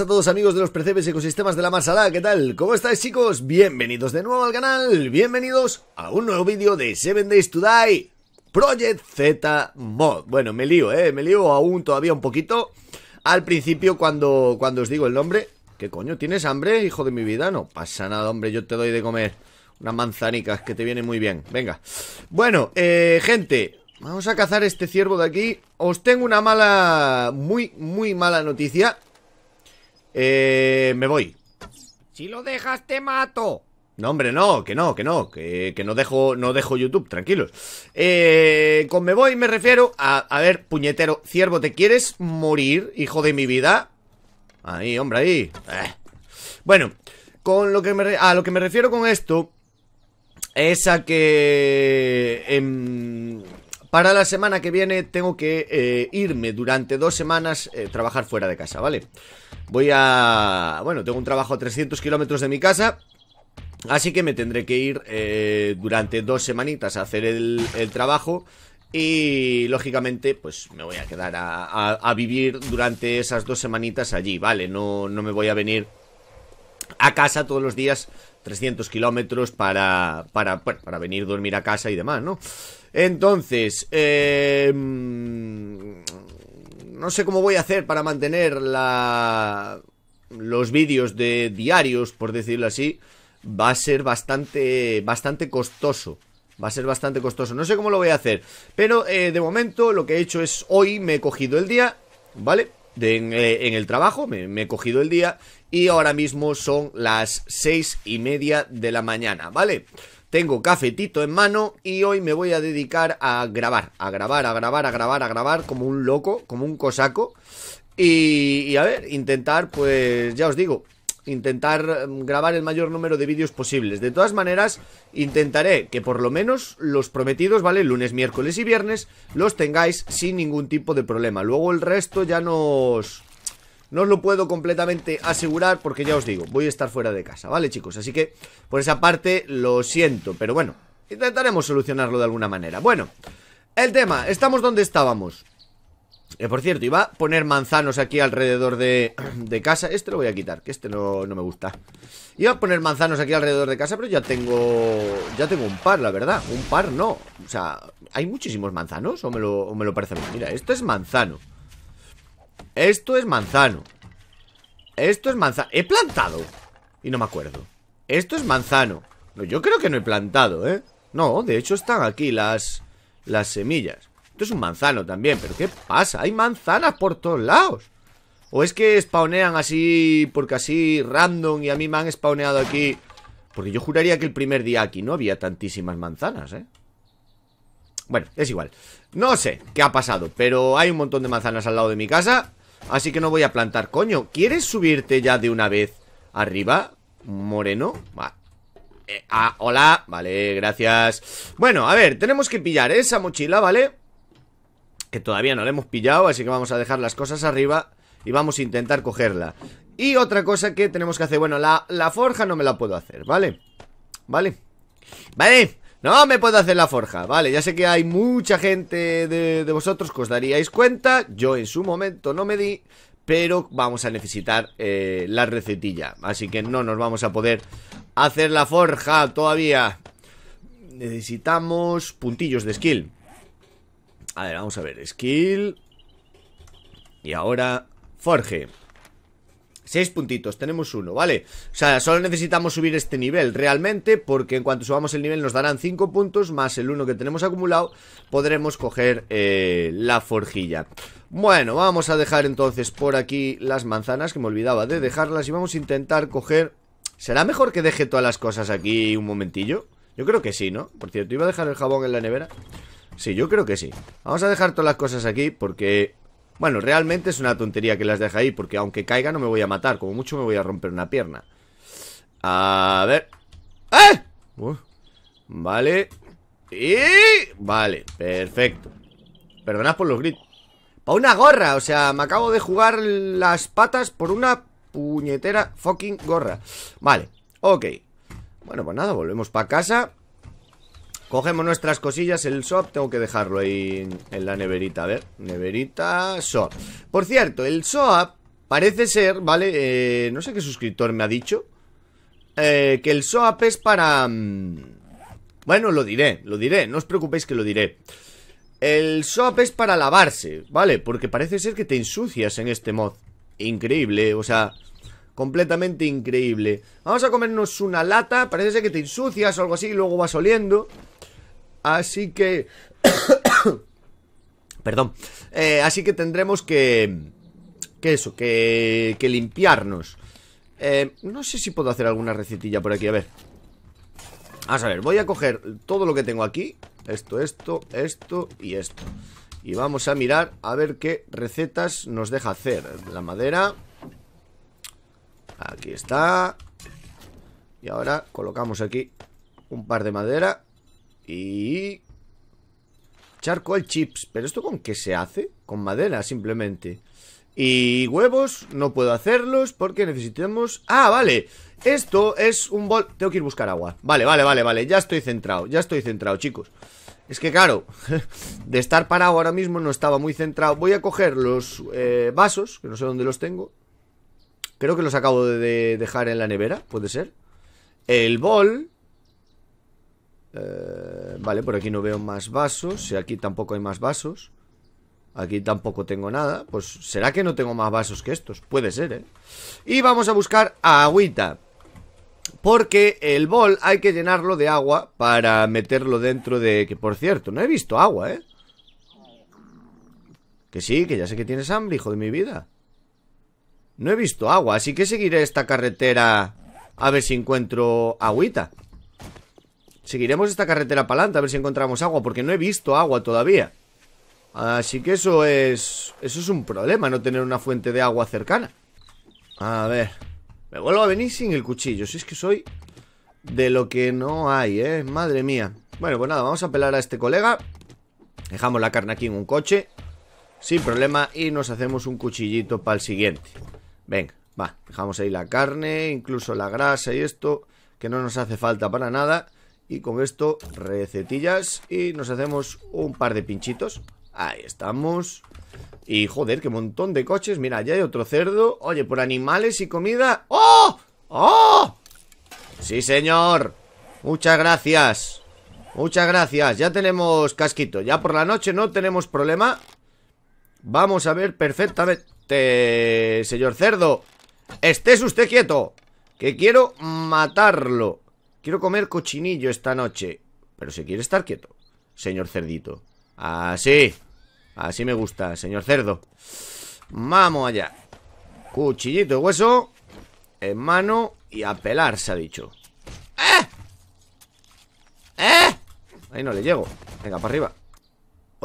a todos amigos de los percebes ecosistemas de la Marsala, ¿qué tal? ¿Cómo estáis chicos? Bienvenidos de nuevo al canal, bienvenidos a un nuevo vídeo de 7 Days to Die Project Z Mod Bueno, me lío, eh, me lío aún todavía un poquito al principio cuando, cuando os digo el nombre ¿Qué coño? ¿Tienes hambre, hijo de mi vida? No pasa nada, hombre, yo te doy de comer unas manzanica que te vienen muy bien, venga Bueno, eh, gente, Vamos a cazar este ciervo de aquí Os tengo una mala, muy, muy mala noticia eh, me voy. Si lo dejas, te mato. No, hombre, no, que no, que no, que, no, dejo, no dejo YouTube, tranquilos. Eh, con me voy me refiero a, a ver, puñetero, ciervo, ¿te quieres morir, hijo de mi vida? Ahí, hombre, ahí. Eh. Bueno, con lo que me, a lo que me refiero con esto es a que... En... Em, para la semana que viene tengo que eh, irme durante dos semanas a eh, trabajar fuera de casa, ¿vale? Voy a... Bueno, tengo un trabajo a 300 kilómetros de mi casa. Así que me tendré que ir eh, durante dos semanitas a hacer el, trabajo. Y lógicamente, pues me voy a quedar a, vivir durante esas dos semanitas allí, ¿vale? No, no me voy a venir a casa todos los días 300 kilómetros para, para, para, venir a dormir a casa y demás, ¿no? Entonces, eh, no sé cómo voy a hacer para mantener los vídeos de diarios, por decirlo así. Va a ser bastante, bastante costoso. Va a ser bastante costoso. No sé cómo lo voy a hacer. Pero eh, de momento lo que he hecho es hoy me he cogido el día, ¿vale? Eh, en, el trabajo, me, he cogido el día y ahora mismo son las seis y media de la mañana, ¿vale? vale tengo cafetito en mano y hoy me voy a dedicar a grabar, a grabar, a grabar, a grabar, a grabar como un loco, como un cosaco. Y, a ver, intentar, pues ya os digo, intentar mm, grabar el mayor número de vídeos posibles. De todas maneras, intentaré que por lo menos los prometidos, ¿vale? Lunes, miércoles y viernes, los tengáis sin ningún tipo de problema. Luego el resto ya nos... No os lo puedo completamente asegurar porque ya os digo, voy a estar fuera de casa, ¿vale chicos? Así que por esa parte lo siento, pero bueno, intentaremos solucionarlo de alguna manera. Bueno, el tema, estamos donde estábamos. por cierto, iba a poner manzanos aquí alrededor de, casa. Este lo voy a quitar, que este no, me gusta. Iba a poner manzanos aquí alrededor de casa, pero ya tengo. Ya tengo un par, la verdad. Un par no. O sea, ¿hay muchísimos manzanos? ¿O me lo, o me lo parece? Mira, este es manzano. Esto es manzano Esto es manzano He plantado Y no me acuerdo Esto es manzano no, Yo creo que no he plantado, ¿eh? No, de hecho están aquí las, las semillas Esto es un manzano también Pero ¿qué pasa? Hay manzanas por todos lados ¿O es que spawnean así porque así random y a mí me han spawneado aquí? Porque yo juraría que el primer día aquí no había tantísimas manzanas, ¿eh? Bueno, es igual. No sé qué ha pasado, pero hay un montón de manzanas al lado de mi casa Así que no voy a plantar, coño ¿Quieres subirte ya de una vez arriba, moreno? Va eh, ah, hola, vale, gracias Bueno, a ver, tenemos que pillar esa mochila, ¿vale? Que todavía no la hemos pillado, así que vamos a dejar las cosas arriba Y vamos a intentar cogerla Y otra cosa que tenemos que hacer Bueno, la, la forja no me la puedo hacer, ¿vale? Vale Vale no me puedo hacer la forja Vale, ya sé que hay mucha gente de, vosotros que os daríais cuenta Yo en su momento no me di pero vamos a necesitar eh, la recetilla. Así que no nos vamos a poder hacer la forja todavía. Necesitamos puntillos de skill. A ver, vamos a ver, skill. Y ahora, forge. Seis puntitos, tenemos uno, ¿vale? O sea, solo necesitamos subir este nivel realmente porque en cuanto subamos el nivel nos darán cinco puntos más el uno que tenemos acumulado podremos coger eh, la forjilla. Bueno, vamos a dejar entonces por aquí las manzanas que me olvidaba de dejarlas y vamos a intentar coger... ¿Será mejor que deje todas las cosas aquí un momentillo? Yo creo que sí, ¿no? Por cierto, ¿iba a dejar el jabón en la nevera? Sí, yo creo que sí Vamos a dejar todas las cosas aquí porque bueno, realmente es una tontería que las deja ahí, porque aunque caiga no me voy a matar, como mucho me voy a romper una pierna. A ver. ¡Eh! Vale. Y... Vale, perfecto. Perdonad por los gritos. Pa una gorra, o sea, me acabo de jugar las patas por una puñetera fucking gorra. Vale, ok. Bueno, pues nada, volvemos para casa. Cogemos nuestras cosillas, el Soap tengo que dejarlo ahí en la neverita, a ver, neverita, Soap. Por cierto, el Soap parece ser, ¿vale? Eh, no sé qué suscriptor me ha dicho, eh, que el SOAP es para... Mm, bueno, lo diré, lo diré, no os preocupéis que lo diré. El SOAP es para lavarse, ¿vale? Porque parece ser que te ensucias en este mod. Increíble, o sea, completamente increíble. Vamos a comernos una lata, parece que te ensucias o algo así y luego vas oliendo. Así que... Perdón. Eh, así que tendremos que... Que eso, que, que limpiarnos. Eh, no sé si puedo hacer alguna recetilla por aquí, a ver. Vamos a ver, voy a coger todo lo que tengo aquí. Esto, esto, esto y esto. Y vamos a mirar a ver qué recetas nos deja hacer. La madera, Aquí está. Y ahora colocamos aquí un par de madera. Y... Charcoal chips. ¿Pero esto con qué se hace? Con madera, simplemente. Y huevos, no puedo hacerlos porque necesitamos... ¡Ah, vale! Esto es un bol... Tengo que ir buscar agua. Vale, vale, vale, vale. Ya estoy centrado, ya estoy centrado, chicos. Es que claro, de estar parado ahora mismo no estaba muy centrado. Voy a coger los eh, vasos, que no sé dónde los tengo. Creo que los acabo de dejar en la nevera, puede ser. El bol. Eh, vale, por aquí no veo más vasos. Si aquí tampoco hay más vasos. Aquí tampoco tengo nada. Pues será que no tengo más vasos que estos. Puede ser, ¿eh? Y vamos a buscar agüita. Porque el bol hay que llenarlo de agua para meterlo dentro de... Que por cierto, no he visto agua, ¿eh? Que sí, que ya sé que tienes hambre, hijo de mi vida. No he visto agua, así que seguiré esta carretera a ver si encuentro agüita. Seguiremos esta carretera para adelante a ver si encontramos agua, porque no he visto agua todavía. Así que eso es... Eso es un problema, no tener una fuente de agua cercana. A ver... Me vuelvo a venir sin el cuchillo, si es que soy de lo que no hay, ¿eh? Madre mía. Bueno, pues nada, vamos a pelar a este colega. Dejamos la carne aquí en un coche. Sin problema y nos hacemos un cuchillito para el siguiente. Venga, va, dejamos ahí la carne, incluso la grasa y esto, que no nos hace falta para nada. Y con esto, recetillas y nos hacemos un par de pinchitos. Ahí estamos. Y joder, qué montón de coches. Mira, ya hay otro cerdo. Oye, por animales y comida. ¡Oh! ¡Oh! Sí, señor. Muchas gracias. Muchas gracias. Ya tenemos casquito. Ya por la noche no tenemos problema. Vamos a ver perfectamente. Este señor cerdo. Estés usted quieto. Que quiero matarlo. Quiero comer cochinillo esta noche. Pero se quiere estar quieto, señor cerdito. Así. Así me gusta, señor cerdo. Vamos allá. Cuchillito de hueso. En mano. Y a pelar, se ha dicho. ¡Eh! ¡Eh! Ahí no le llego. Venga, para arriba.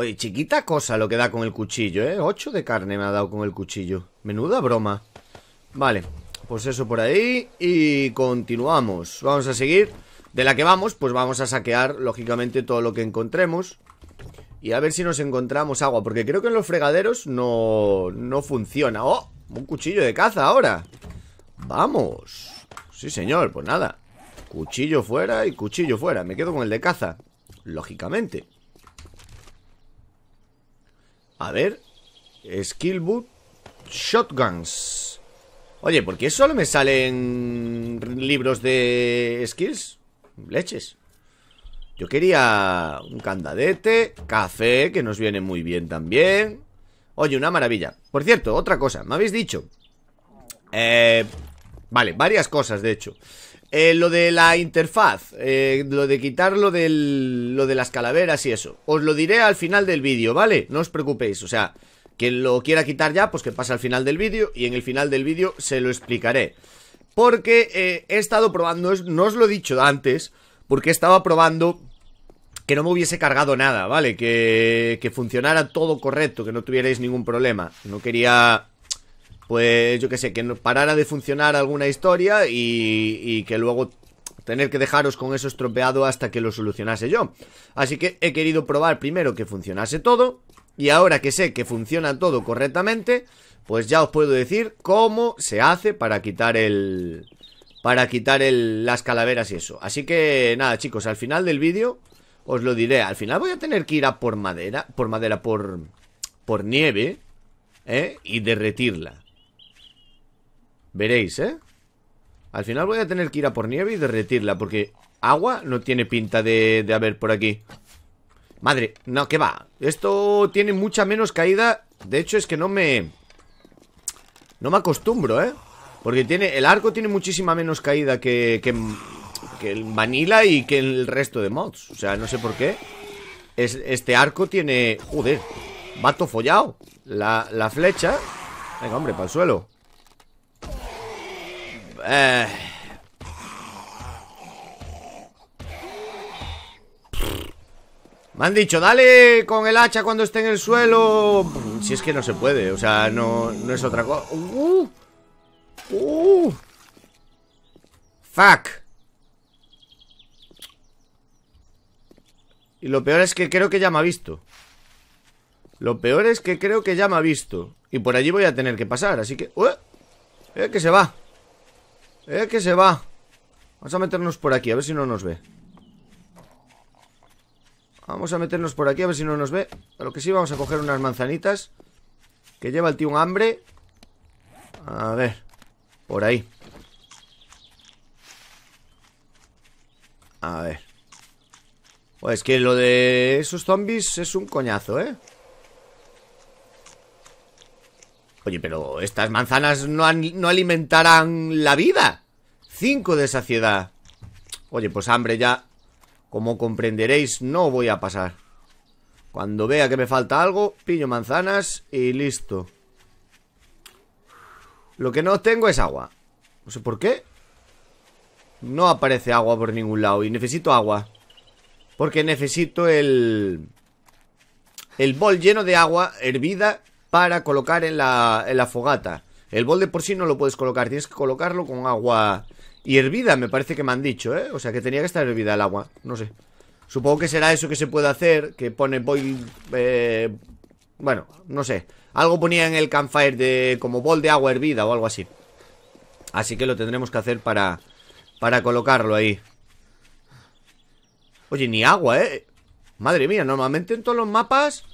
Oye, chiquita cosa lo que da con el cuchillo, ¿eh? Ocho de carne me ha dado con el cuchillo. Menuda broma. Vale, pues eso por ahí y continuamos. Vamos a seguir. De la que vamos, pues vamos a saquear, lógicamente, todo lo que encontremos. Y a ver si nos encontramos agua, porque creo que en los fregaderos no, no funciona. ¡Oh! Un cuchillo de caza ahora. ¡Vamos! Sí, señor, pues nada. Cuchillo fuera y cuchillo fuera. Me quedo con el de caza, lógicamente. A ver. Skillboot Shotguns. Oye, ¿por qué solo me salen libros de skills? Leches. Yo quería un candadete, café, que nos viene muy bien también. Oye, una maravilla. Por cierto, otra cosa, me habéis dicho. Eh, vale, varias cosas, de hecho. Eh, lo de la interfaz, eh, lo de quitar lo, del, lo de las calaveras y eso. Os lo diré al final del vídeo, ¿vale? No os preocupéis, o sea, quien lo quiera quitar ya, pues que pase al final del vídeo y en el final del vídeo se lo explicaré. Porque eh, he estado probando, no os lo he dicho antes, porque estaba probando que no me hubiese cargado nada, ¿vale? Que, que funcionara todo correcto, que no tuvierais ningún problema. No quería pues yo que sé, que parara de funcionar alguna historia y, que luego tener que dejaros con eso estropeado hasta que lo solucionase yo. Así que he querido probar primero que funcionase todo y ahora que sé que funciona todo correctamente, pues ya os puedo decir cómo se hace para quitar el... Para quitar el, las calaveras y eso. Así que nada chicos, al final del vídeo os lo diré. Al final voy a tener que ir a por madera, por madera, por, por nieve, ¿eh? Y derretirla. Veréis, ¿eh? Al final voy a tener que ir a por nieve y derretirla Porque agua no tiene pinta de, haber por aquí Madre, no, que va Esto tiene mucha menos caída De hecho es que no me... No me acostumbro, ¿eh? Porque tiene, el arco tiene muchísima menos caída que, que, el Vanilla y que el resto de mods O sea, no sé por qué es, Este arco tiene... Joder, vato follado La, la flecha Venga, hombre, para el suelo eh. Me han dicho, dale con el hacha cuando esté en el suelo. Si es que no se puede, o sea, no, es otra cosa. Uh. Uh. Fuck. Y lo peor es que creo que ya me ha visto. Lo peor es que creo que ya me ha visto. Y por allí voy a tener que pasar, así que... ¡uh! eh, que se va. Eh, que se va Vamos a meternos por aquí, a ver si no nos ve Vamos a meternos por aquí, a ver si no nos ve A lo que sí, vamos a coger unas manzanitas Que lleva el tío un hambre A ver Por ahí A ver Pues que lo de esos zombies es un coñazo, ¿eh? Oye, pero estas manzanas no, no alimentarán la vida. Cinco de saciedad. Oye, pues hambre ya. Como comprenderéis, no voy a pasar. Cuando vea que me falta algo, pillo manzanas y listo. Lo que no tengo es agua. No sé por qué. No aparece agua por ningún lado y necesito agua. Porque necesito el... El bol lleno de agua hervida para colocar en la, en la fogata. El bol de por sí no lo puedes colocar, tienes que colocarlo con agua y hervida, me parece que me han dicho, ¿eh? O sea, que tenía que estar hervida el agua, no sé. Supongo que será eso que se puede hacer, que pone eh, bueno, no sé. Algo ponía en el campfire de como bol de agua hervida o algo así. Así que lo tendremos que hacer para, para colocarlo ahí. Oye, ni agua, ¿eh? Madre mía, normalmente en todos los mapas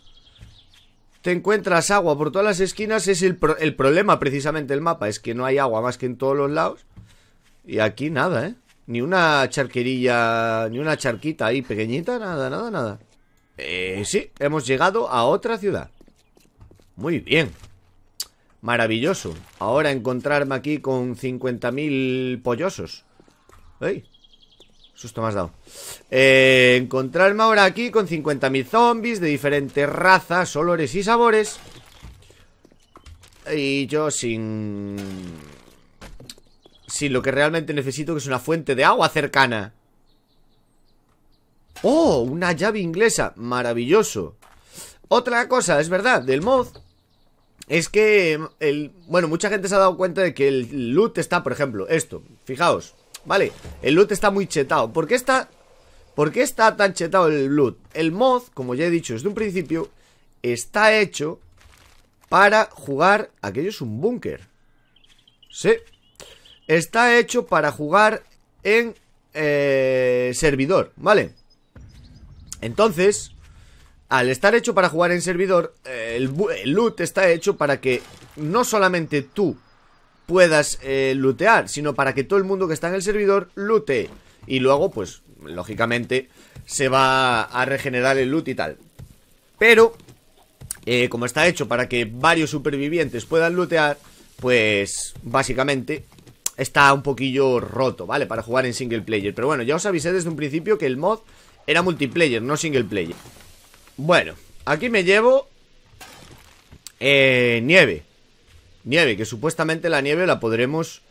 te encuentras agua por todas las esquinas, es el, el problema precisamente del mapa, es que no hay agua más que en todos los lados. Y aquí nada, ¿eh? Ni una charquerilla, ni una charquita ahí pequeñita, nada, nada, nada. Eh, sí, hemos llegado a otra ciudad. Muy bien. Maravilloso. Ahora encontrarme aquí con 50.000 pollosos. ¡Ey! Susto más dado. Eh, encontrarme ahora aquí con 50.000 zombies de diferentes razas, olores y sabores. Y yo sin... Sin lo que realmente necesito, que es una fuente de agua cercana. ¡Oh! Una llave inglesa. Maravilloso. Otra cosa, es verdad, del mod. Es que... El, bueno, mucha gente se ha dado cuenta de que el loot está, por ejemplo, esto. Fijaos. Vale, el loot está muy chetado ¿Por qué está, está tan chetado el loot? El mod, como ya he dicho desde un principio Está hecho para jugar... Aquello es un búnker Sí Está hecho para jugar en eh, servidor, ¿vale? Entonces, al estar hecho para jugar en servidor, eh, el loot está hecho para que no solamente tú puedas eh, lootear, sino para que todo el mundo que está en el servidor lute. Y luego, pues, lógicamente, se va a regenerar el loot y tal. Pero, eh, como está hecho para que varios supervivientes puedan lootear, pues, básicamente, está un poquillo roto, ¿vale? Para jugar en single player. Pero bueno, ya os avisé desde un principio que el mod era multiplayer, no single player. Bueno, aquí me llevo... Eh, nieve nieve, que supuestamente la nieve la podremos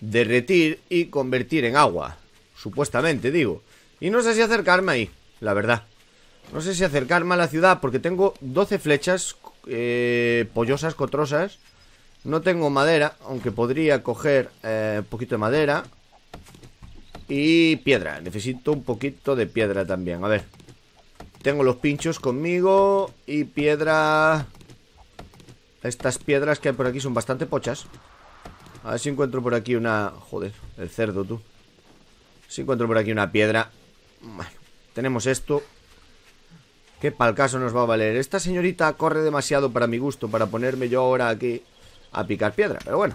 derretir y convertir en agua. Supuestamente, digo. Y no sé si acercarme ahí, la verdad. No sé si acercarme a la ciudad porque tengo 12 flechas eh, pollosas, cotrosas. No tengo madera, aunque podría coger eh, un poquito de madera. Y piedra. Necesito un poquito de piedra también. A ver. Tengo los pinchos conmigo y piedra... Estas piedras que hay por aquí son bastante pochas A ver si encuentro por aquí una... Joder, el cerdo, tú Si encuentro por aquí una piedra Bueno, tenemos esto Que pa'l caso nos va a valer Esta señorita corre demasiado para mi gusto Para ponerme yo ahora aquí a picar piedra Pero bueno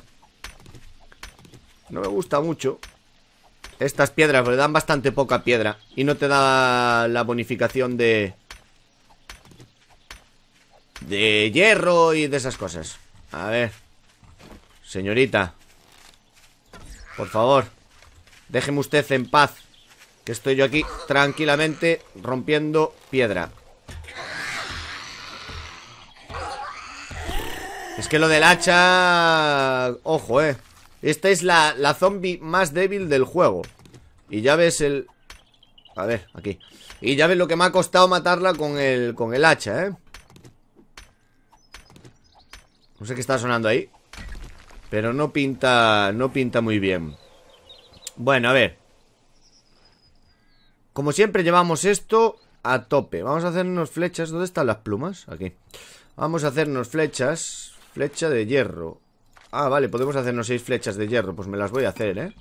No me gusta mucho Estas piedras, le dan bastante poca piedra Y no te da la bonificación de de hierro y de esas cosas A ver Señorita Por favor Déjeme usted en paz Que estoy yo aquí tranquilamente rompiendo piedra Es que lo del hacha... Ojo, eh Esta es la, zombie más débil del juego Y ya ves el... A ver, aquí Y ya ves lo que me ha costado matarla con el, con el hacha, eh no sé qué está sonando ahí. Pero no pinta, no pinta muy bien. Bueno, a ver. Como siempre llevamos esto a tope. Vamos a hacernos flechas. ¿Dónde están las plumas? Aquí. Vamos a hacernos flechas. Flecha de hierro. Ah, vale, podemos hacernos seis flechas de hierro. Pues me las voy a hacer, ¿eh?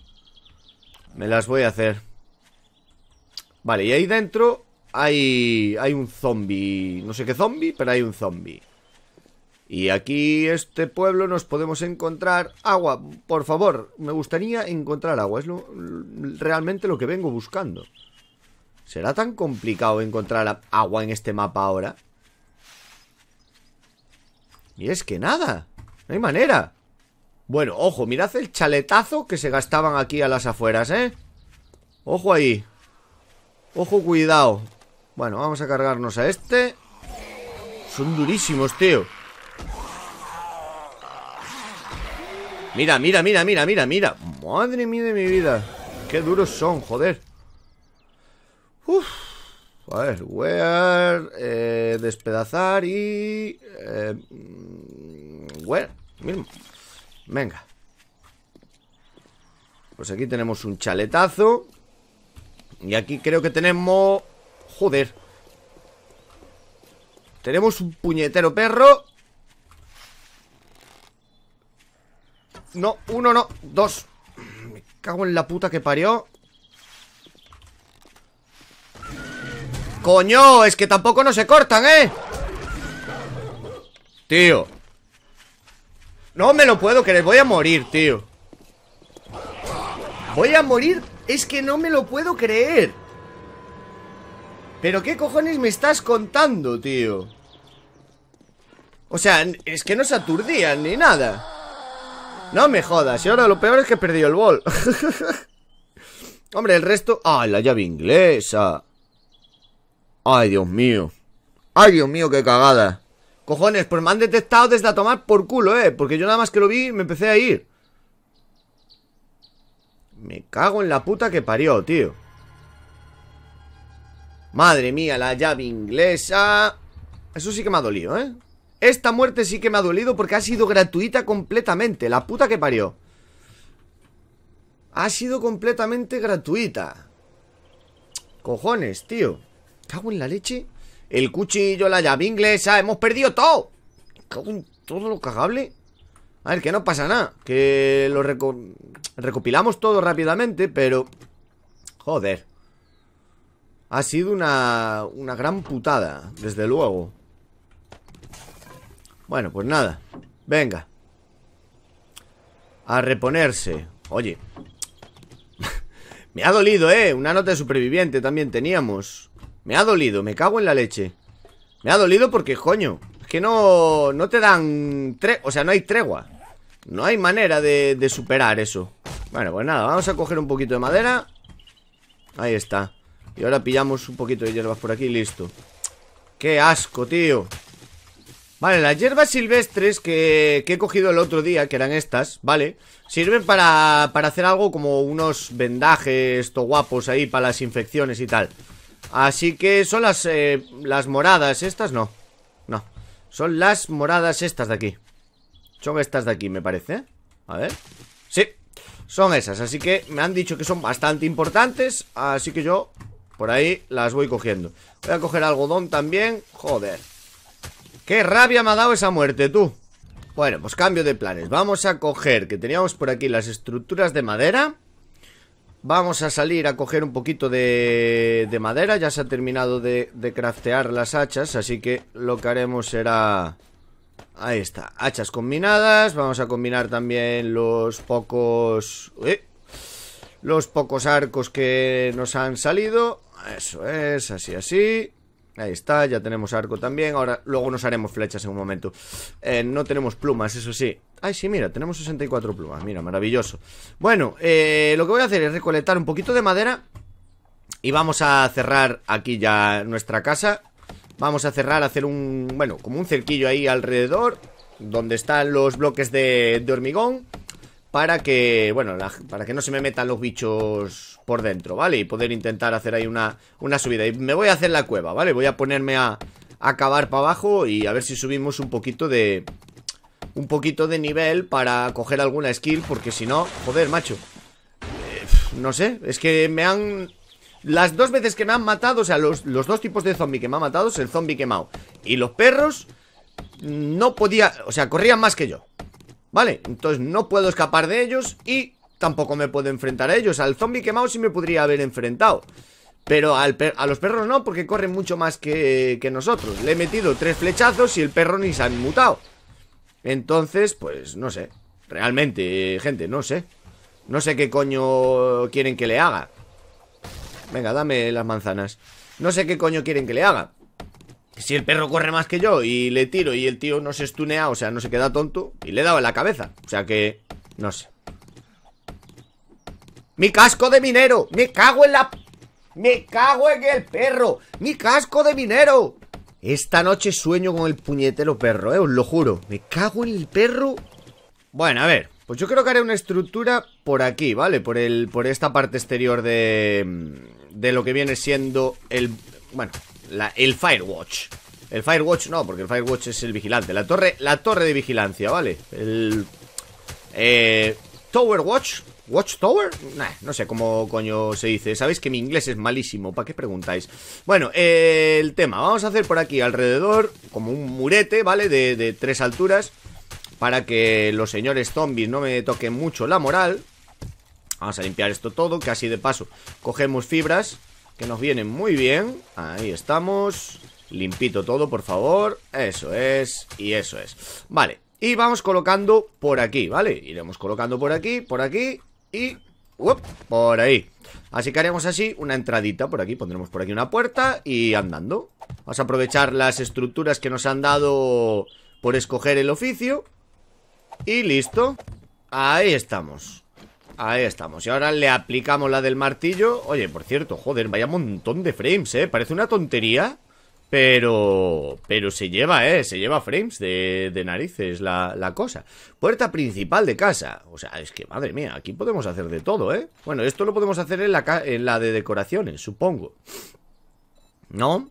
Me las voy a hacer. Vale, y ahí dentro hay, hay un zombie. No sé qué zombie, pero hay un zombie. Y aquí, este pueblo, nos podemos encontrar agua. Por favor, me gustaría encontrar agua. Es realmente lo que vengo buscando. ¿Será tan complicado encontrar agua en este mapa ahora? Y es que nada. No hay manera. Bueno, ojo, mirad el chaletazo que se gastaban aquí a las afueras, ¿eh? Ojo ahí. Ojo, cuidado. Bueno, vamos a cargarnos a este. Son durísimos, tío. Mira, mira, mira, mira, mira, mira Madre mía de mi vida Qué duros son, joder Uf A ver, wear. Eh, despedazar y eh, Venga Pues aquí tenemos un chaletazo Y aquí creo que tenemos Joder Tenemos un puñetero perro No, uno no, dos Me cago en la puta que parió Coño, es que tampoco no se cortan, ¿eh? Tío No me lo puedo creer, voy a morir, tío Voy a morir, es que no me lo puedo creer ¿Pero qué cojones me estás contando, tío? O sea, es que no se aturdían ni nada no me jodas, y ahora lo peor es que he perdido el bol. Hombre, el resto... ¡Ay, la llave inglesa! ¡Ay, Dios mío! ¡Ay, Dios mío, qué cagada! Cojones, pues me han detectado desde a tomar por culo, ¿eh? Porque yo nada más que lo vi me empecé a ir. Me cago en la puta que parió, tío. Madre mía, la llave inglesa... Eso sí que me ha dolido, ¿eh? Esta muerte sí que me ha dolido porque ha sido gratuita completamente. La puta que parió. Ha sido completamente gratuita. Cojones, tío. Cago en la leche. El cuchillo, la llave inglesa. Hemos perdido todo. Cago en todo lo cagable. A ver, que no pasa nada. Que lo recopilamos todo rápidamente, pero... Joder. Ha sido una gran putada, desde luego. Bueno, pues nada. Venga. A reponerse. Oye. me ha dolido, ¿eh? Una nota de superviviente también teníamos. Me ha dolido, me cago en la leche. Me ha dolido porque, coño, es que no, no te dan... tres, o sea, no hay tregua. No hay manera de, superar eso. Bueno, pues nada, vamos a coger un poquito de madera. Ahí está. Y ahora pillamos un poquito de hierbas por aquí listo. ¡Qué asco, tío! Vale, las hierbas silvestres que, he cogido el otro día, que eran estas, ¿vale? Sirven para, hacer algo como unos vendajes to guapos ahí para las infecciones y tal. Así que son las, eh, las moradas, estas no. No, son las moradas estas de aquí. Son estas de aquí, me parece. ¿eh? A ver. Sí, son esas. Así que me han dicho que son bastante importantes. Así que yo por ahí las voy cogiendo. Voy a coger algodón también. Joder. Qué rabia me ha dado esa muerte, tú Bueno, pues cambio de planes Vamos a coger, que teníamos por aquí las estructuras de madera Vamos a salir a coger un poquito de, de madera Ya se ha terminado de, de craftear las hachas Así que lo que haremos será... Ahí está, hachas combinadas Vamos a combinar también los pocos... ¡Eh! Los pocos arcos que nos han salido Eso es, así, así Ahí está, ya tenemos arco también. Ahora, luego nos haremos flechas en un momento. Eh, no tenemos plumas, eso sí. Ay, sí, mira, tenemos 64 plumas. Mira, maravilloso. Bueno, eh, lo que voy a hacer es recolectar un poquito de madera. Y vamos a cerrar aquí ya nuestra casa. Vamos a cerrar, hacer un... Bueno, como un cerquillo ahí alrededor. Donde están los bloques de, de hormigón para que, bueno, para que no se me metan los bichos por dentro, ¿vale? Y poder intentar hacer ahí una, subida. Y me voy a hacer la cueva, ¿vale? Voy a ponerme a, acabar para abajo y a ver si subimos un poquito de... Un poquito de nivel para coger alguna skill, porque si no... Joder, macho. Eh, no sé, es que me han... Las dos veces que me han matado, o sea, los, los dos tipos de zombie que me han matado es el zombie quemado. Y los perros no podía, o sea, corrían más que yo. Vale, entonces no puedo escapar de ellos y tampoco me puedo enfrentar a ellos. Al zombie quemado sí me podría haber enfrentado. Pero a los perros no, porque corren mucho más que, que, nosotros. Le he metido tres flechazos y el perro ni se ha mutado. Entonces, pues no sé. Realmente, gente, no sé. No sé qué coño quieren que le haga. Venga, dame las manzanas. No sé qué coño quieren que le haga. Si el perro corre más que yo y le tiro y el tío no se estunea, o sea, no se queda tonto Y le he dado en la cabeza, o sea que... no sé ¡Mi casco de minero! ¡Me cago en la... ¡Me cago en el perro! ¡Mi casco de minero! Esta noche sueño con el puñetero perro, eh, os lo juro ¡Me cago en el perro! Bueno, a ver, pues yo creo que haré una estructura por aquí, ¿vale? Por el, por esta parte exterior de, de lo que viene siendo el... Bueno, el Firewatch. El Firewatch no, porque el Firewatch es el vigilante. La torre, la torre de vigilancia, ¿vale? El. Eh, Tower Watch. Watch Tower? no sé cómo coño se dice. Sabéis que mi inglés es malísimo. ¿Para qué preguntáis? Bueno, eh, el tema. Vamos a hacer por aquí alrededor como un murete, ¿vale? De, de tres alturas. Para que los señores zombies no me toquen mucho la moral. Vamos a limpiar esto todo, casi de paso cogemos fibras que nos viene muy bien. Ahí estamos. Limpito todo, por favor. Eso es, y eso es. Vale, y vamos colocando por aquí, ¿vale? Iremos colocando por aquí, por aquí y... up por ahí. Así que haremos así una entradita por aquí. Pondremos por aquí una puerta y andando. Vamos a aprovechar las estructuras que nos han dado por escoger el oficio. Y listo. Ahí estamos. Ahí estamos, y ahora le aplicamos la del martillo Oye, por cierto, joder, vaya montón de frames, eh Parece una tontería pero... Pero se lleva, ¿eh? Se lleva frames de, narices la, la, cosa. Puerta principal de casa. O sea, es que, madre mía, aquí podemos hacer de todo, ¿eh? Bueno, esto lo podemos hacer en la, en la de decoraciones, supongo. ¿No?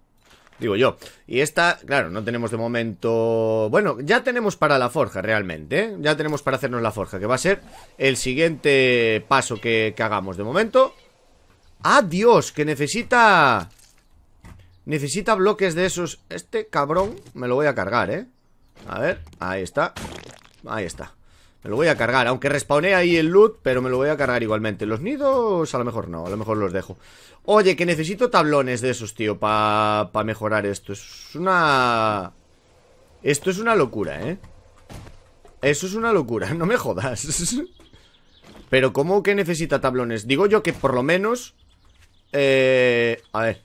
digo yo. Y esta, claro, no tenemos de momento... Bueno, ya tenemos para la forja realmente, ¿eh? Ya tenemos para hacernos la forja, que va a ser el siguiente paso que, hagamos de momento. ¡Adiós! Dios! que necesita... Necesita bloques de esos... Este cabrón me lo voy a cargar, ¿eh? A ver, ahí está. Ahí está. Me lo voy a cargar, aunque respawné ahí el loot Pero me lo voy a cargar igualmente Los nidos a lo mejor no, a lo mejor los dejo Oye, que necesito tablones de esos, tío Para pa mejorar esto Es una... Esto es una locura, ¿eh? Eso es una locura, no me jodas Pero ¿cómo que necesita tablones? Digo yo que por lo menos Eh... A ver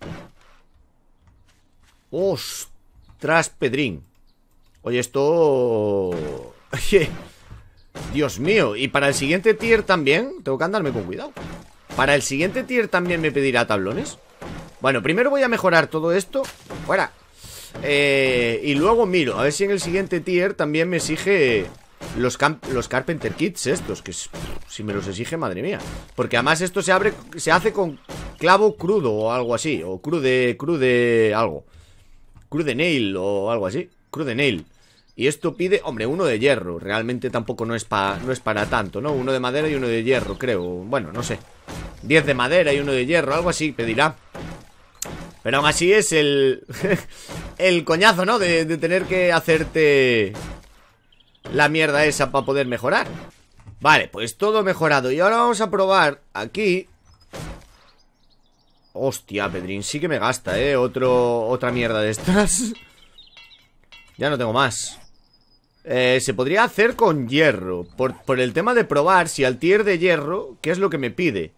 Ostras, Pedrín Oye, esto... Oye Dios mío, y para el siguiente tier también Tengo que andarme con cuidado Para el siguiente tier también me pedirá tablones Bueno, primero voy a mejorar todo esto Fuera eh, Y luego miro, a ver si en el siguiente tier También me exige los, Carpenter Kits estos Que si me los exige, madre mía Porque además esto se abre, se hace con clavo crudo o algo así O crude, crude algo Crude nail o algo así Crude nail y esto pide, hombre, uno de hierro Realmente tampoco no es, no es para tanto, ¿no? Uno de madera y uno de hierro, creo Bueno, no sé diez de madera y uno de hierro, algo así pedirá Pero aún así es el... el coñazo, ¿no? De, tener que hacerte... La mierda esa para poder mejorar Vale, pues todo mejorado Y ahora vamos a probar aquí Hostia, pedrin sí que me gasta, ¿eh? Otro, otra mierda de estas Ya no tengo más eh, se podría hacer con hierro. Por, el tema de probar si al tier de hierro, ¿qué es lo que me pide?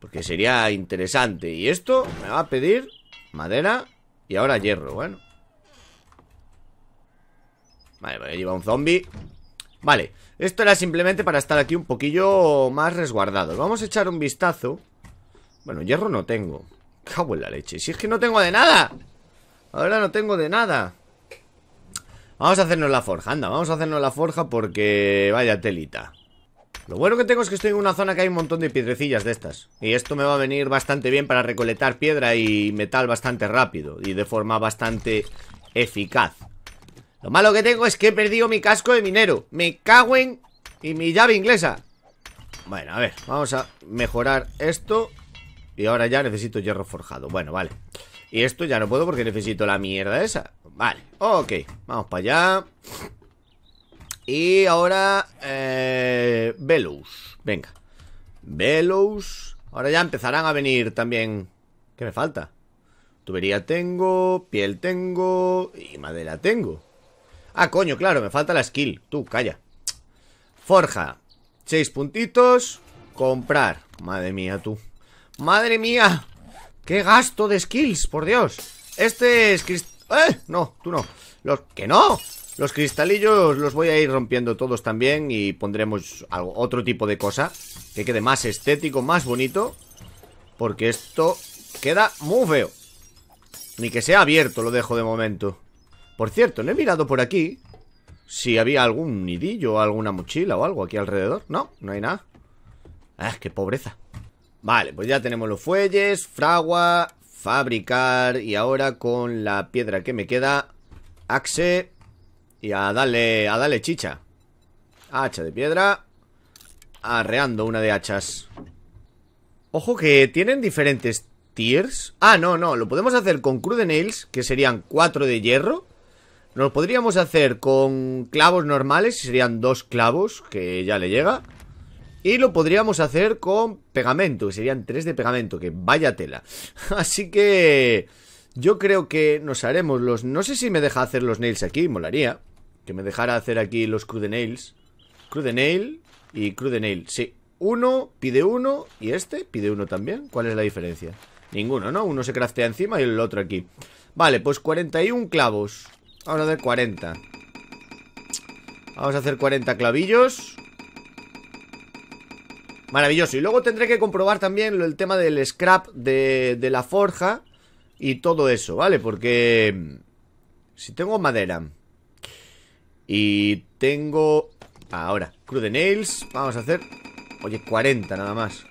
Porque sería interesante. Y esto me va a pedir madera y ahora hierro, bueno. Vale, a llevar un zombie. Vale, esto era simplemente para estar aquí un poquillo más resguardado Vamos a echar un vistazo. Bueno, hierro no tengo. Cago en la leche. Si es que no tengo de nada. Ahora no tengo de nada. Vamos a hacernos la forja, anda, vamos a hacernos la forja porque vaya telita Lo bueno que tengo es que estoy en una zona que hay un montón de piedrecillas de estas Y esto me va a venir bastante bien para recolectar piedra y metal bastante rápido Y de forma bastante eficaz Lo malo que tengo es que he perdido mi casco de minero Me cagüen y mi llave inglesa Bueno, a ver, vamos a mejorar esto Y ahora ya necesito hierro forjado, bueno, vale y esto ya no puedo porque necesito la mierda esa Vale, ok, vamos para allá Y ahora eh, venga Velous Ahora ya empezarán a venir también ¿Qué me falta? Tubería tengo, piel tengo Y madera tengo Ah, coño, claro, me falta la skill Tú, calla Forja, seis puntitos Comprar, madre mía tú Madre mía ¡Qué gasto de skills, por Dios! Este es... ¡Eh! No, tú no. Los... ¡Que no! Los cristalillos los voy a ir rompiendo todos también y pondremos otro tipo de cosa que quede más estético, más bonito, porque esto queda muy feo. Ni que sea abierto lo dejo de momento. Por cierto, no he mirado por aquí si había algún nidillo, o alguna mochila o algo aquí alrededor. No, no hay nada. Ah, qué pobreza. Vale, pues ya tenemos los fuelles, fragua, fabricar y ahora con la piedra que me queda, axe y a darle, a chicha. Hacha de piedra, arreando una de hachas. Ojo que tienen diferentes tiers. Ah, no, no, lo podemos hacer con crude nails, que serían cuatro de hierro. Nos podríamos hacer con clavos normales, serían dos clavos, que ya le llega. Y lo podríamos hacer con pegamento, que serían tres de pegamento, que vaya tela. Así que yo creo que nos haremos los... No sé si me deja hacer los nails aquí, molaría. Que me dejara hacer aquí los crude nails. Crude nail y crude nail, sí. Uno pide uno y este pide uno también. ¿Cuál es la diferencia? Ninguno, ¿no? Uno se craftea encima y el otro aquí. Vale, pues 41 clavos. Vamos a 40. Vamos a hacer 40 clavillos. Maravilloso. Y luego tendré que comprobar también el tema del scrap de, la forja y todo eso, ¿vale? Porque mm, si tengo madera y tengo... Ahora, crude nails, vamos a hacer... Oye, 40 nada más.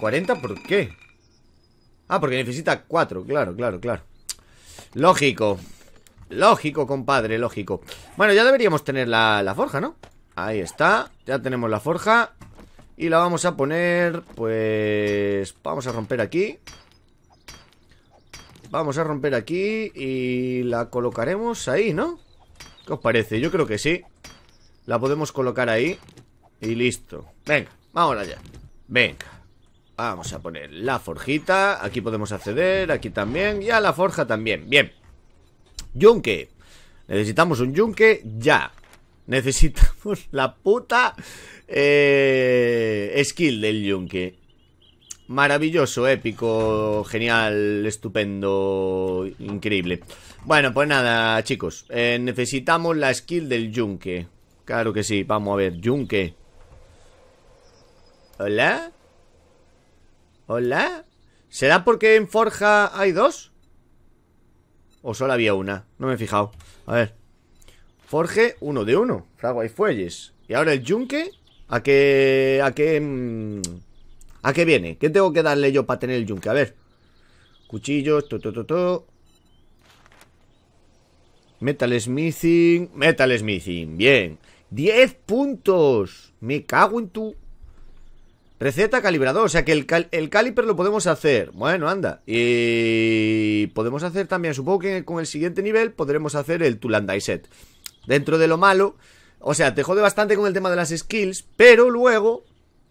¿40 por qué? Ah, porque necesita 4, claro, claro, claro. Lógico. Lógico, compadre, lógico. Bueno, ya deberíamos tener la, la forja, ¿no? Ahí está, ya tenemos la forja y la vamos a poner, pues... Vamos a romper aquí. Vamos a romper aquí y la colocaremos ahí, ¿no? ¿Qué os parece? Yo creo que sí. La podemos colocar ahí y listo. Venga, vamos allá. Venga. Vamos a poner la forjita. Aquí podemos acceder, aquí también. Y a la forja también. Bien. Yunque. Necesitamos un yunque ya. Necesitamos la puta eh, skill del yunque. Maravilloso, épico, genial, estupendo, increíble. Bueno, pues nada, chicos. Eh, necesitamos la skill del yunque. Claro que sí, vamos a ver, yunque. ¿Hola? ¿Hola? ¿Será porque en Forja hay dos? ¿O solo había una? No me he fijado. A ver. Forge, uno de uno. Fragua y fuelles. Y ahora el yunque, ¿a qué. a qué. Mm, a qué viene? ¿Qué tengo que darle yo para tener el yunque? A ver. Cuchillos, to, to, to, to. Metal smithing. Metal smithing, bien. 10 puntos. Me cago en tu. Receta calibrador, o sea que el, el caliper lo podemos hacer. Bueno, anda. Y podemos hacer también, supongo que con el siguiente nivel podremos hacer el Tulandai set. Dentro de lo malo, o sea, te jode bastante con el tema de las skills, pero luego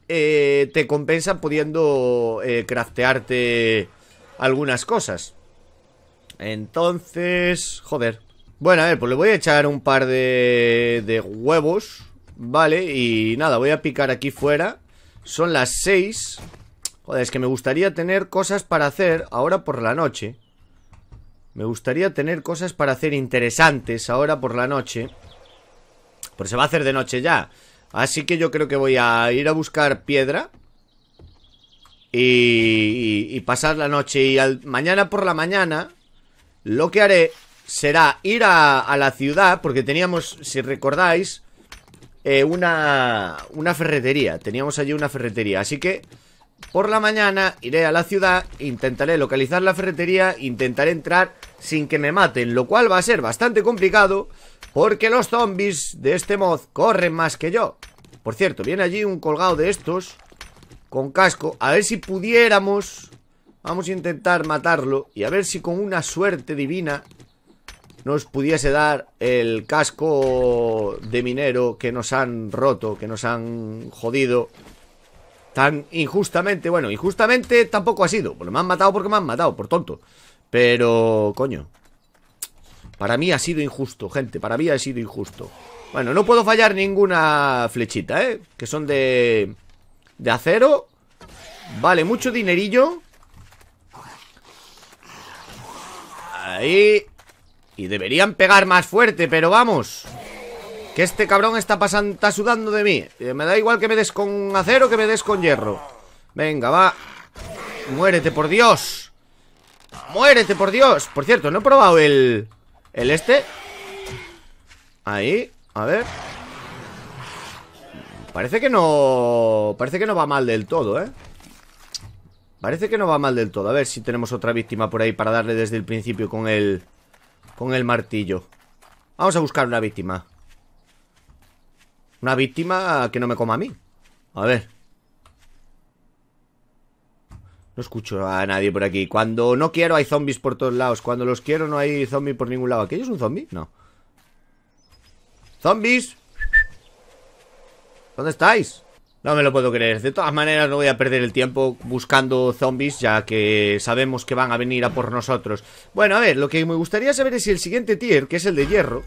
eh, te compensa pudiendo eh, craftearte algunas cosas. Entonces, joder. Bueno, a ver, pues le voy a echar un par de, de huevos, ¿vale? Y nada, voy a picar aquí fuera. Son las 6. Joder, es que me gustaría tener cosas para hacer ahora por la noche. Me gustaría tener cosas para hacer interesantes ahora por la noche. porque se va a hacer de noche ya. Así que yo creo que voy a ir a buscar piedra. Y, y, pasar la noche. Y mañana por la mañana lo que haré será ir a, la ciudad. Porque teníamos, si recordáis, eh, una, una ferretería. Teníamos allí una ferretería. Así que por la mañana iré a la ciudad, intentaré localizar la ferretería, intentaré entrar sin que me maten, lo cual va a ser bastante complicado porque los zombies de este mod corren más que yo. Por cierto, viene allí un colgado de estos con casco. A ver si pudiéramos... Vamos a intentar matarlo y a ver si con una suerte divina nos pudiese dar el casco de minero que nos han roto, que nos han jodido tan injustamente, bueno, injustamente tampoco ha sido. Bueno, me han matado porque me han matado, por tonto. Pero, coño. Para mí ha sido injusto, gente. Para mí ha sido injusto. Bueno, no puedo fallar ninguna flechita, ¿eh? Que son de... De acero. Vale, mucho dinerillo. Ahí. Y deberían pegar más fuerte, pero vamos. Que este cabrón está, pasando, está sudando de mí eh, Me da igual que me des con acero que me des con hierro Venga, va Muérete, por Dios Muérete, por Dios Por cierto, no he probado el... El este Ahí, a ver Parece que no... Parece que no va mal del todo, ¿eh? Parece que no va mal del todo A ver si tenemos otra víctima por ahí para darle desde el principio con el... Con el martillo Vamos a buscar una víctima una víctima que no me coma a mí. A ver. No escucho a nadie por aquí. Cuando no quiero hay zombies por todos lados. Cuando los quiero no hay zombies por ningún lado. ¿Aquello es un zombie? No. ¡Zombies! ¿Dónde estáis? No me lo puedo creer. De todas maneras no voy a perder el tiempo buscando zombies ya que sabemos que van a venir a por nosotros. Bueno, a ver, lo que me gustaría saber es si el siguiente tier, que es el de hierro,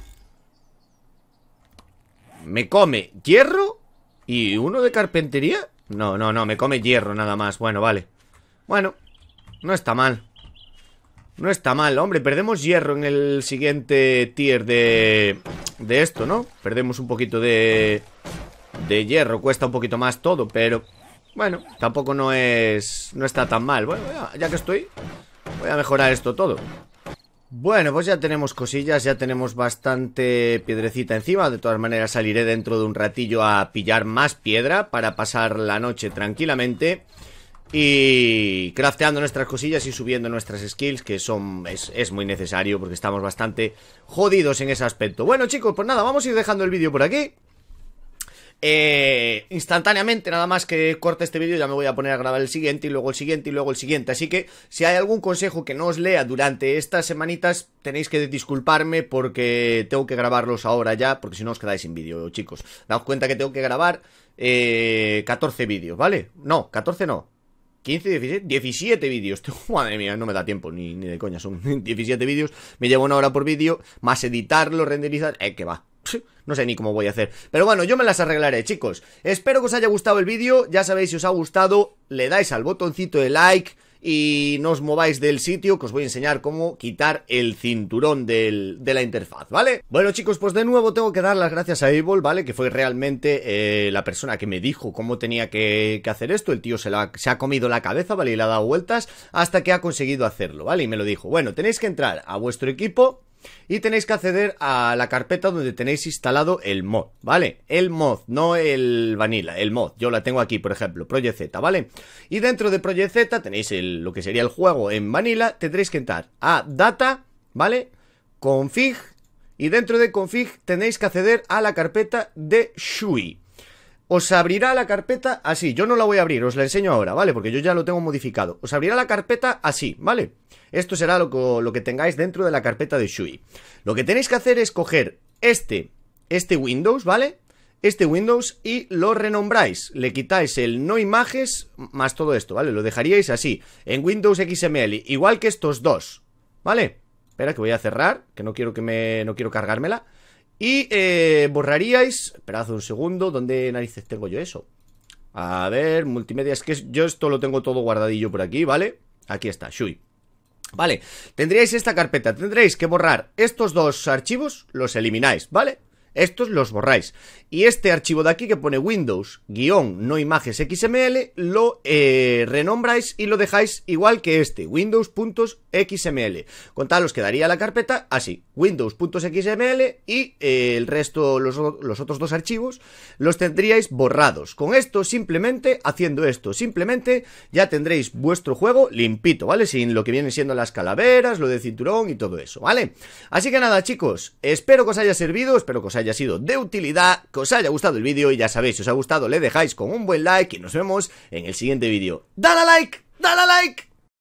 me come hierro y uno de carpintería. No, no, no, me come hierro nada más. Bueno, vale. Bueno, no está mal. No está mal, hombre, perdemos hierro en el siguiente tier de, de esto, ¿no? Perdemos un poquito de, de hierro, cuesta un poquito más todo, pero bueno, tampoco no es, no está tan mal. Bueno, ya que estoy, voy a mejorar esto todo. Bueno, pues ya tenemos cosillas, ya tenemos bastante piedrecita encima. De todas maneras, saliré dentro de un ratillo a pillar más piedra para pasar la noche tranquilamente. Y crafteando nuestras cosillas y subiendo nuestras skills, que son es, es muy necesario porque estamos bastante jodidos en ese aspecto. Bueno, chicos, pues nada, vamos a ir dejando el vídeo por aquí. Eh, instantáneamente, nada más que corte este vídeo, ya me voy a poner a grabar el siguiente y luego el siguiente y luego el siguiente. Así que si hay algún consejo que no os lea durante estas semanitas, tenéis que disculparme porque tengo que grabarlos ahora ya, porque si no os quedáis sin vídeo, chicos. Daos cuenta que tengo que grabar eh, 14 vídeos, ¿vale? No, 14 no. 15, 16, 17 vídeos. Madre mía, no me da tiempo, ni, ni de coña. Son 17 vídeos. Me llevo una hora por vídeo, más editarlo, renderizar. Eh, que va. No sé ni cómo voy a hacer. Pero bueno, yo me las arreglaré, chicos. Espero que os haya gustado el vídeo. Ya sabéis, si os ha gustado, le dais al botoncito de like y no os mováis del sitio, que os voy a enseñar cómo quitar el cinturón de la interfaz, ¿vale? Bueno chicos, pues de nuevo tengo que dar las gracias a Evil, ¿vale? Que fue realmente eh, la persona que me dijo cómo tenía que, hacer esto, el tío se, se ha comido la cabeza, ¿vale? Y le ha dado vueltas hasta que ha conseguido hacerlo, ¿vale? Y me lo dijo, bueno, tenéis que entrar a vuestro equipo, y tenéis que acceder a la carpeta donde tenéis instalado el mod, ¿vale? El mod, no el vanilla, el mod. Yo la tengo aquí, por ejemplo, Project Z, ¿vale? Y dentro de Project Z tenéis lo que sería el juego en vanilla. Tendréis que entrar a Data, ¿vale? Config. Y dentro de Config tenéis que acceder a la carpeta de Shui os abrirá la carpeta así. Yo no la voy a abrir, os la enseño ahora, ¿vale? Porque yo ya lo tengo modificado. Os abrirá la carpeta así, ¿vale? Esto será lo que, tengáis dentro de la carpeta de Shui. Lo que tenéis que hacer es coger este, este Windows, ¿vale? Este Windows y lo renombráis. Le quitáis el no imágenes más todo esto, ¿vale? Lo dejaríais así, en Windows XML, igual que estos dos, ¿vale? Espera que voy a cerrar, que no quiero que me... no quiero cargármela. Y eh, borraríais, esperad un segundo, ¿dónde narices tengo yo eso? A ver, multimedia, es que yo esto lo tengo todo guardadillo por aquí, ¿vale? Aquí está, Shui. Vale, tendríais esta carpeta, tendréis que borrar estos dos archivos, los elimináis, ¿vale? Estos los borráis. Y este archivo de aquí que pone Windows, guión, no imágenes XML, lo eh, renombráis y lo dejáis igual que este, windows.xml .xml. Con tal os quedaría la carpeta así, ah, windows.xml y eh, el resto, los, otros dos archivos, los tendríais borrados. Con esto, simplemente, haciendo esto, simplemente ya tendréis vuestro juego limpito, ¿vale? Sin lo que vienen siendo las calaveras, lo de cinturón y todo eso, ¿vale? Así que nada, chicos, espero que os haya servido, espero que os haya sido de utilidad, que os haya gustado el vídeo y ya sabéis, si os ha gustado le dejáis con un buen like y nos vemos en el siguiente vídeo. ¡Dale a like! ¡Dale a like!